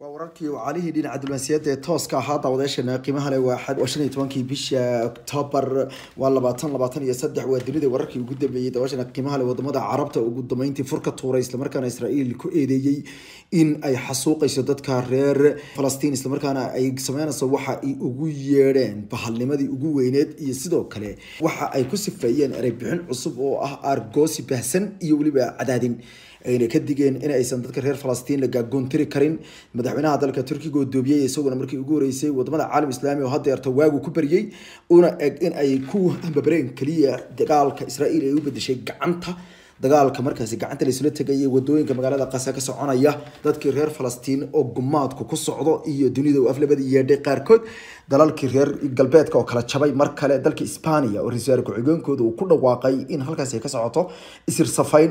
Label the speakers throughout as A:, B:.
A: waa wararkii wacaalihii dhinaca dulmansiyadda ee tooska ahaa daawadayaasheena qiimaha leh waa waa shan iyo tobankii bisha oktoobar waa labaatan labaatan iyo saddex waa dunida wararkii ugu dambeeyey daawasheena qiimaha leh wadamada carabta ugu dambeyntii furka tuuray islamarkaana israa'iil ku eedeeyey in ay xasuuqayso dadka reer falastiin islamarkaana ay sameynayso waxa ay ugu yeedheen bahalnimadii ugu weyneed iyo sidoo kale waxa ay ku sifeeyeen ereybixin cusub oo ah aargoosi bahsan iyo weliba cadaadin ayna ka digeen in aysan dadka reer falastiin la gaagoon karin madaxweynaha dalka turkiga oo doobiyey isaguna markii ugu horeysay wadamada caalam islaami oo haddeerta waagu ku baryey una eg in ay ku hambabareen keliya dagaalka israa'iil ay u bedeshay gacanta dagaalka markaasi gacanta laisla tegaya wadooyinka magaalada qase ka soconaya dadkii reer falastiin oo gumaadku ku socdo iyo dunida uu aflabada yeedhay qaarkood dalalkii reer galbeedka oo kala jabay mar kale dalka isbaaniya oo ra-iisul ku-xigeenkooda uu ku dhawaaqay in halkaasi ay ka socoto isir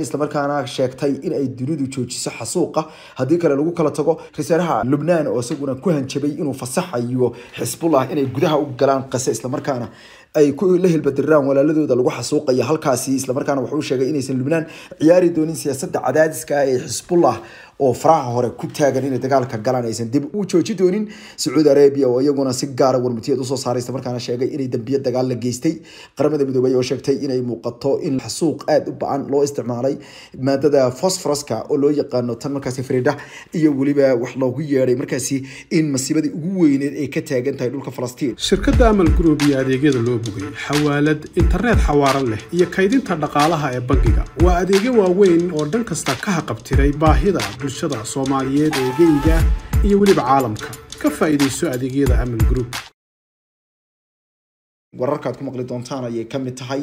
A: islamarkaana sheegtay in ay dunidu joojiso xasuuqa haddii kale lagu kala tago ra-iisaaraha lubnaan oo isaguna ku hanjabay inuu fasaxayo xisbullah inay gudaha u galaan qase islamarkaana ay la hilbadiraan walaaladooda lagu xasuuqaya halkaasi islamarkaana wuxuu sheegay inaysan lubnaan ciyaari doonin siyaasada cadaadiska ah ee xisbullah oo faraha hore ku taagan inay dagaalka galaan aysan dib u jooji doonin sacuudi arabia oo iyaguna si gaara ah warmutiyeed usoo saaraysa markaana sheegay inay dambiyo dagaal la geystay qaramada midoobay oo sheegtay inay muuqato in xasuuq aada u ba-an loo isticmaalay maadada fosforuska oo loo yaqaano tan markaasi fariidha iyo weliba wax loogu yeedhay markaasi in masiibadii ugu weyneed ay ka taagan tahay dhulka falastiin shirkadda amal gruub iyo adeegyada loo bogay xawaalad internet xawaaran leh iyo kaydinta dhaqaalaha ee bangiga waa adeegyo waaweyn oo dhan kasta ka haqabtiray baahida bulshada soomaaliyeed ee eegeyga iyo weliba caalamka ka faa'iidayso adeegyada amal group wararka aad ku maqli doontaan ayay kamid tahay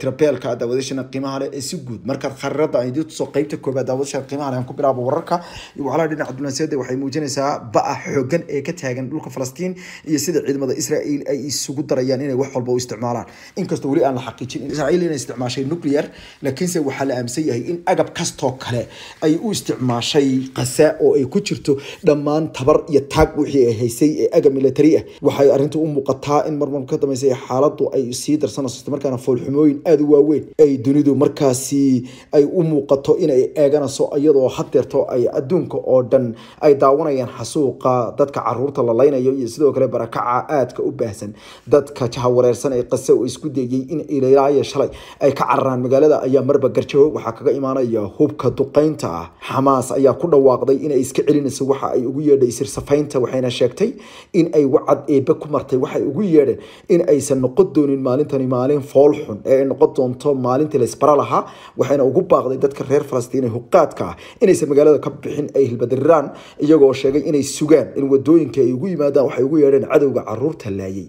A: trabeelka daawadashana qiimaha leh ee si guud markaad khariirada ay tuso qeybta koobaad daawadashada qiimaha leh aan ku bilaabo wararka walaal dhinaca dunaseeda waxay muujinaysaa ba'a xoogan ee ka taagan dhulka falastiin iyo sida ciidamada israael ay isugu darayaan inay wax walba u isticmaalaan inkastoo weli aan la xaqiijin in israael inay isticmaashay nuclear laakiinse waxaa la aaminsan yahay in agab kastoo kale ay u isticmaashay qasa oo ay ku jirto dhammaan tabar iyo taag wixii ay haysay ee agab militari ah waxay arrintu u muuqataa in marmarka dambeysay xaaladu ay sii darsanayso markaana foolxumooyin aada u waaweyn ay dunidu markaasi ay u muuqato inay eeganayso iyadoo hadeerto ay adduunka oo dhan ay daawanayaan xasuuqa dadka caruurta la leynayo iyo sidoo kale barakaca aadka u baahsan dadka jahawareersan ee qase oo isku dayay in ililaayo shalay ay ka cararaan magaalada ayaa marba garjaho waxaa kaga imaanaya hubka duqeynta ah xamaas ayaa ku dhawaaqday inay iska celinayso waxa ay ugu yeedhay sirsafaynta waxayna sheegtay in ay wacad eebe ku martay waxay ugu yeedheen in ay aysan noqon doonin maalintani maalin fool xun ee ay noqon doonto maalintii laysbara lahaa waxayna ugu baaqday dadka reer falastiin ee huqaadka ah inaysan magaalada ka bixin ay hilbadiraan iyagoo sheegay inay sugaan in wadooyinka ay ugu yimaadaan waxay ugu yeedheen cadowga caruurta laayay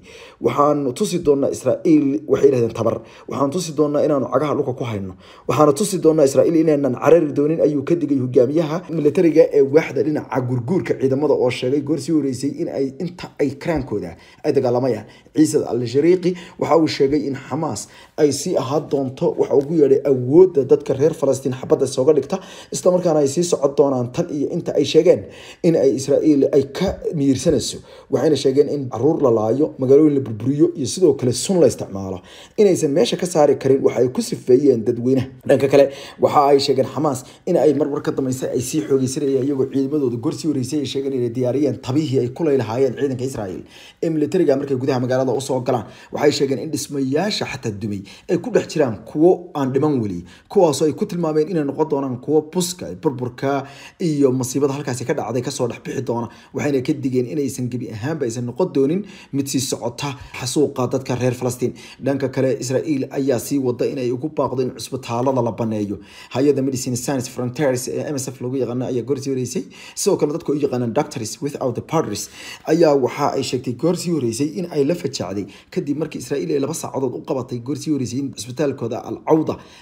A: waxaan tusi doonaa israa'iil waxay yidhahdeen tabar waxaan tusi doonaa inaanu cagaha dhulka ku hayno waxaana tusi doonaa israa'iil inaanan carari doonin ayuu ka digay hogaamiyaha militariga ee waaxda dhinaca gurguurka ciidamada oo sheegay goor sii horeysay in ay inta ay karaankooda ay dagaalamayaan ciisad alshari Afriqi waxa uu sheegay in Hamas ay sii ahaan doonto waxa ugu yeedhay awoodda dadka reer Falastiin xabadda sooga dhigta isla ay sii socon doonaan tan iyo inta ay sheegeen in ay Israa'iil ay ka miirsanayso waxayna sheegeen in caruur la laayo magaalooyin la burburiyo iyo sidoo kale sun la isticmaalo inaysan meesha ka saari karin waxa ku sifeeyeen dadweynaha dhanka kale waxa ay sheegeen Hamas in ay marwar ka dambeysay ay sii xoogeysanayeen iyagoo ciidamadooda gorsii wareysay ay sheegeen inay diyaariyeen tabihii ay ku leeyahaayeen ciidanka Israa'iil ee militariga markay gudaha magaalada u galaan waxay sheegeen in dhismayaasha xataa dumay ay ku dhex jiraan kuwo aan dhiman weli kuwaasoo ay ku tilmaameen inay noqon doonaan kuwo buska burburka iyo masiibada halkaasi ka dhacday kasoo dhexbixi doona waxayna ka digeen inaysan gebi ahaanba aysan noqon doonin mid sii socota xasuuqa dadka reer falastiin dhanka kale israael ayaa sii wada inay ugu baaqdo in cusbitaalada la baneeyo hay-ada medicine science frontiers ee msf loogu yaqaana ayaa goorsii horeysay sidoo kale dadku u yaqaanaan doctors without the partners ayaa waxa ay sheegtay goorsii horeysay in ay la fajaacday kadib markii israa'iil ay laba saacadood u qabatay gorsii horeysay alcawda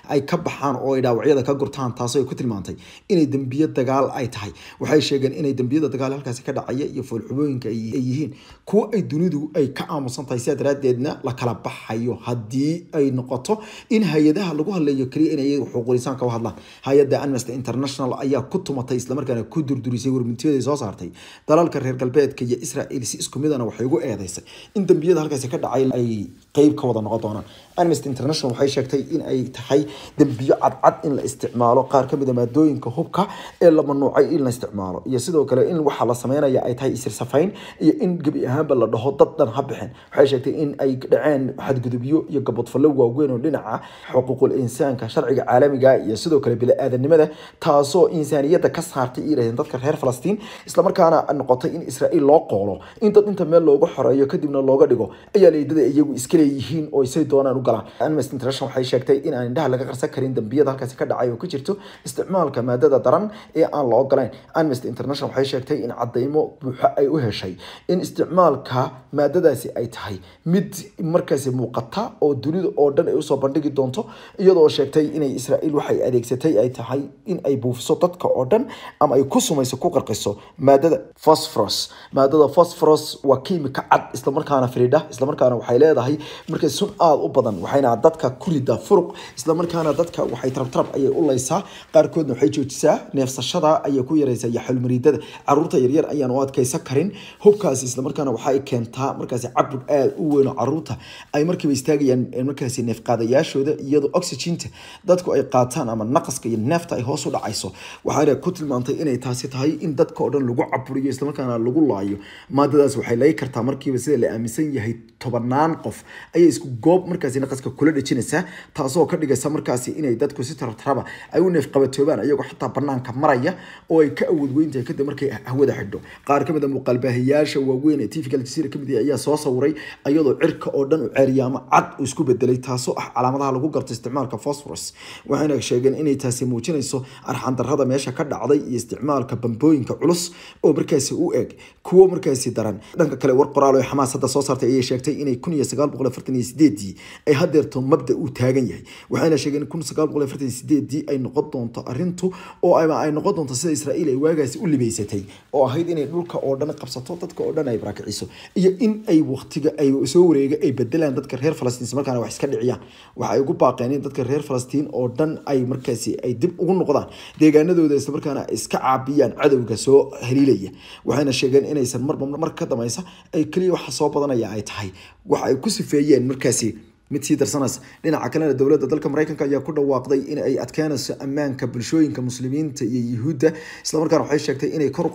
A: ay ka baxaan oo ay dhaawacyada ka gurtaan taasoo ay ku tilmaantay inay dembiyo dagaal ay tahay waxay sheegeen inay dembiyada dagaal halkaasi ka dhacaya iyo foolxubooyinka ay yihiin kuwo ay dunidu ay ka aamusan tahay sidaa daraaddeedna la kala baxayo haddii ay noqoto in hay-adaha lagu hadleeyo keliya inay iyaga xuquuqlisaanka u hadlaan hay-adda amnesty international ayaa ku tumatay islamarkaana ku durdurisay warmintiyada soo saartay dalalka reer galbeedka iyo israa'iil si isku midana waxay ugu eedeysay in dembiyada halkaasi ka dhacay ay qeyb ka wada noqon doonaan amnesty international waxay sheegtay in ay tahay dembiyo cadcad in la isticmaalo qaar kamid a maadooyinka hubka ee la manuucay in la isticmaalo iyo sidoo kale in waxaa la sameynaya ay tahay isirsafayn iyo in gebi ahaanba la dhaho dad ha bixin waxay sheegtay in ay dhaceen xadgudubyo iyo gabodfallo waaweyn oo dhinaca xuquuqul insaanka sharciga caalamiga ah iyo sidoo kale bili-aadanimada taasoo insaaniyadda ka saartay ilaaheen dadka reer falastiin islamarkaana noqotay in israa'iil loo qoolo in dad inta meel looga xoreeyo kadibna looga dhigo ayaa leedada siday iyagu iskaleeyihiin oo say doonaan u galaan amnesty international waxay sheegtay in aan indhaha laga qarsan karin dambiyada halkaasi ka dhacay oo ka jirto isticmaalka maadada daran ee aan la ogolayn amnesty international waxay sheegtay in cadeymo buuxo ay u heshay in isticmaalka maadadaasi ay tahay mid markaasi muuqata oo dunida oo dhan ay usoo bandhigi doonto iyadoo sheegtay inay israa'iil waxay adeegsatay ay tahay in ay buufiso dadka oo dhan ama ay ku sumayso ku qarqiso maadada phosphorus maadada phosphorus waa kiimika cad islamarkaana fridha islamarkaana waxay waxay leedahay marka sun aad u badan waxayna dadka ku ridaa furuq islamarkaana dadka waxay tarabtarab ayay u leysaa qaarkoodna waxay joojisaa neefsashada ayay ku yareysaa iyo xalmariidada caruurta yaryar ayaan u adkaysan karin hubkaas islamarkaana waxay keentaa markaasi cabud aad u weyn oo caruurta ay markiiba istaagayaan markaasi neefqaadayaashooda iyadoo oxyginta dadku ay qaataan ama naqaska iyo neefta ay hoos u dhacayso waxaana ku tilmaantay inay taasi tahay in dadka oo dhan lagu caburiyo islamarkaana lagu laayo maadadaas waxay lay kartaa markiiba sida la aaminsan yahay tobanaad tobanaan qof ayay isku goob markaasi naqaska kula dhejinaysaa taasoo ka dhigaysa markaasi inay dadku si tarabtaraba ay u neefqabatoobaan iyagoo xataa banaanka maraya oo ay ka awood weyntahay kadib markay hawada xidho qaar kamid a ah muuqaalbaahiyaasha waaweyn ee tvka aljasiira kamid yahay ayaa soo sawiray iyadoo cirka oo dhan u ceeriya ama cad uu isku bedelay taasoo ah calaamadaha lagu garto isticmaalka phosphorus waxayna sheegeen inay taasi muujinayso arxandarrada meesha ka dhacday iyo isticmaalka bambooyinka culus oo markaasi u eg kuwo markaasi daran dhanka kale war qoraal oo xamaas hadda soo saartay ayay sheegtay inay kunsagaaboqoaartaniyoieedii ay hadeerto mabda uu taagan yahay waxaana sheegeen in kunsagaaboqoaartaniyoieedii ay noqon doonto arintu oo ay noqon doonto sida israiil ay waagaasi u libaysatay oo ahayd inay dhulka oo dhan qabsato dadka oo dhan ay barakiciso iyo in ay waqtiga ay soo wareega ay bedelaan dadka reer falastiin markaana wax iska dhiciyaan waxa ay ugu baaqeen in dadka reer falastiin oo dhan ay markaasi ay dib ugu noqdaan deegaanadooda isla markaana iska caabiyaan cadowga soo heliilaya waxayna sheegeen inaysan marba mar ka dambaysa ay keliya waxa soo badanaya ay tahay waxa ay ku sifeeyeen markaasi mid sii darsanaysa dhinaca kalena dowladda dalka mareykanka ayaa ku dhawaaqday in ay adkeynayso ammaanka bulshooyinka muslimiinta iyo yuhuudda islamarkaana waxay sheegtay inay kor u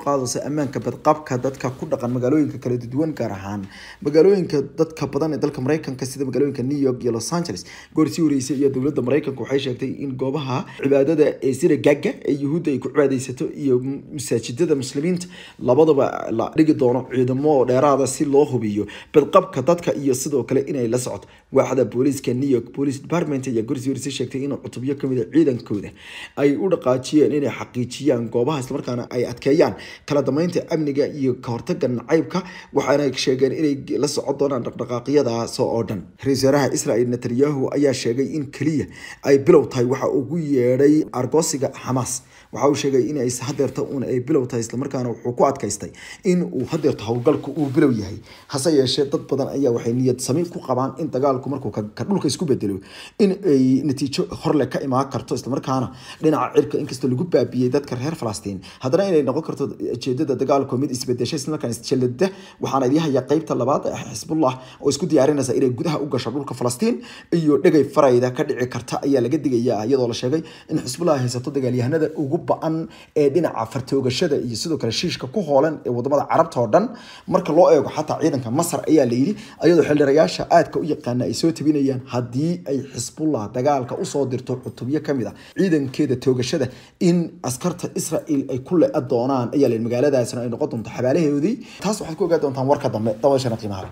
A: ammaanka badqabka dadka ku dhaqan magaalooyinka kala duwan gaar ahaan magaalooyinka dadka badan ee dalka mareykanka sida magaalooyinka new york iyo los angeles goor sii horeysay iyo dowladda mareykanka waxay sheegtay in goobaha cibaadada ee sida ee yuhuudda ay ku cibaadaysato iyo masaajidada muslimiinta labadaba la dhigi doono ciidamo dheeraada si loo hubiyo badqabka dadka iyo sidoo kale inay la socoto waaxda ciidamada booliiska new york police department ayaa gursi sheegtay in cutubyo kamida ciidankooda ay u dhaqaajiyeen inay xaqiijiyaan goobaha islamarkaana ay adkeeyaan kala damaynta amniga iyo kahortaga nacaybka waxaana sheegeen inay la socon doonaan dhaqdhaqaaqyadaas oo dhan ra-isul israel netanyahu ayaa sheegay in keliya ay bilow tahay waxa ugu yeedhay argoosiga xamaas waxa uu sheegay in hadeerta uun ay bilow tahay islamarkaana wuxuu ku adkaystay in uu hadeerta howlgalku uu bilow yahay hase yeeshee dad badan ayaa waxay niyad samayn ku qabaan in dagaalku markuu markuu dhulka isku bedelo in ay natiijo horle ka imaan karto islamarkaana dhinaca cirka inkastoo lagu baabiyey dadka reer falastiin haddana inay noqon karto ujeedada dagaalku mid isbedesha islamarkaan isjallada waxaana idii qeybta labaad ee xisbullah oo isku diyaarinaysa inay gudaha u gasho dhulka falastiin iyo dhegay farayda ka dhici karta ayaa laga digayaa iyadoo la sheegay in xisbullah haysato dagaalyahanada ugu ba-an ee dhinaca fartoogashada iyo sidoo kale shiishka ku hoolan ee wadamada carabta oo dhan marka loo eego xataa ciidanka masar ayaa layidhi ayadoo xildhirayaasha aadka u yaqaana ay soo tebinayaan haddii ay xisbullah dagaalka usoo dirto cutubyo kamid ah ciidankeeda toogashada in askarta israel ay ku le-a doonaan ayaa magaaladaasna ay noqon doonto xabaalahoodii taas waxaad ku ogaa doontaan warka dambe dabashana qiimaha